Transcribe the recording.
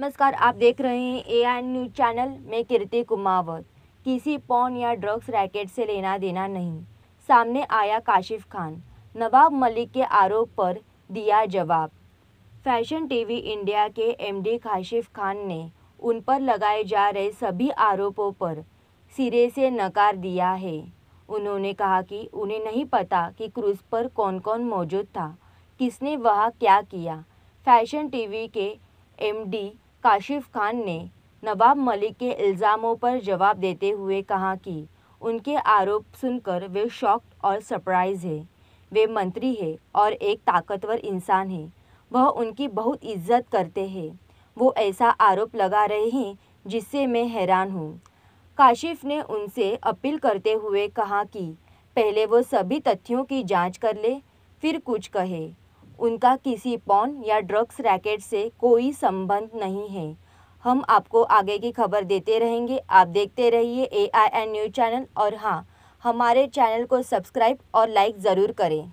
नमस्कार आप देख रहे हैं ए आई न्यूज चैनल में कीर्ति कुमावत किसी पॉन या ड्रग्स रैकेट से लेना देना नहीं सामने आया काशिफ खान नवाब मलिक के आरोप पर दिया जवाब फैशन टीवी इंडिया के एमडी काशिफ खान ने उन पर लगाए जा रहे सभी आरोपों पर सिरे से नकार दिया है उन्होंने कहा कि उन्हें नहीं पता कि क्रूज़ पर कौन कौन मौजूद था किसने वहाँ क्या किया फैशन टीवी के एमडी काशिफ खान ने नवाब मलिक के इल्ज़ामों पर जवाब देते हुए कहा कि उनके आरोप सुनकर वे शॉक्ड और सरप्राइज है वे मंत्री है और एक ताकतवर इंसान है वह उनकी बहुत इज्जत करते हैं वो ऐसा आरोप लगा रहे हैं जिससे मैं हैरान हूँ काशिफ ने उनसे अपील करते हुए कहा कि पहले वो सभी तथ्यों की जांच कर ले फिर कुछ कहे उनका किसी पॉन या ड्रग्स रैकेट से कोई संबंध नहीं है हम आपको आगे की खबर देते रहेंगे आप देखते रहिए A I N news channel और हाँ हमारे चैनल को सब्सक्राइब और लाइक ज़रूर करें